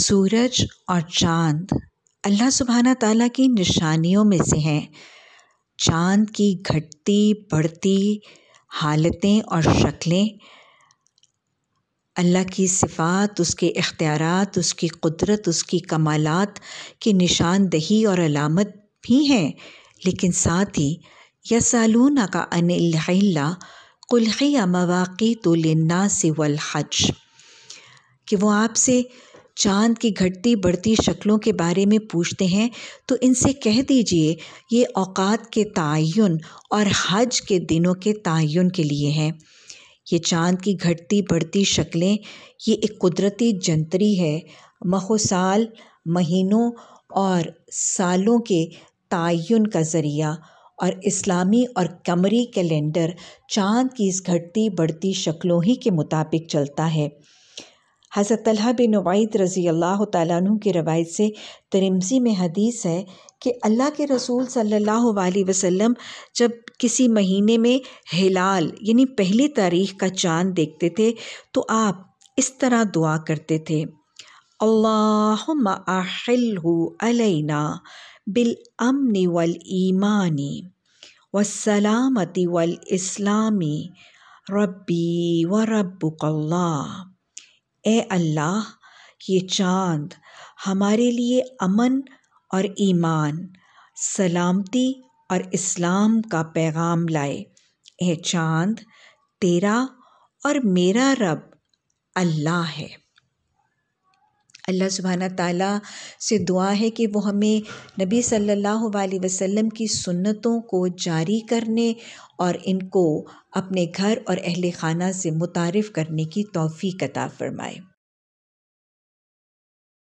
सूरज और चाँद अल्लाह सुबहाना ताला की निशानियों में से हैं चाँद की घटती बढ़ती हालतें और शक्लें अल्लाह की सिफ़ात उसके अख्तियार उसकी कुदरत उसकी कमालत की निशानदही और अलामत भी हैं लेकिन साथ ही सालूना का अनिल्ला कुल्ही मवाक़ी तो लन्ना से वलहज कि वो आपसे चांद की घटती बढ़ती शक्लों के बारे में पूछते हैं तो इनसे कह दीजिए ये औकात के तयन और हज के दिनों के तयन के लिए हैं ये चांद की घटती बढ़ती शक्लें ये एक कुदरती जंतरी है महोसाल महीनों और सालों के तयन का ज़रिया और इस्लामी और कमरी कैलेंडर चांद की इस घटती बढ़ती शक्लों ही के मुताबिक चलता है हज़रत तलहा बिन वाइद रज़ी अल्लाह तु की रवायत से तरमज़ी में हदीस है कि अल्लाह के रसूल सल्लल्लाहु अलैहि वसल्लम जब किसी महीने में हिलाल यानी पहली तारीख का चांद देखते थे तो आप इस तरह दुआ करते थे अल्ला अलैना बिल अमन वल ईमानी वसलामती वल इस्लामी व रब्ला ए अल्लाह ये चाँद हमारे लिए अमन और ईमान सलामती और इस्लाम का पैगाम लाए ए चाँद तेरा और मेरा रब अल्लाह है अल्लाह सुबहाना ताला से दुआ है कि वो हमें नबी सल्लल्लाहु अलैहि वसल्लम की सुन्नतों को जारी करने और इनको अपने घर और अहल खाना से मुतारफ़ करने की तोफ़ी कता फ़रमाए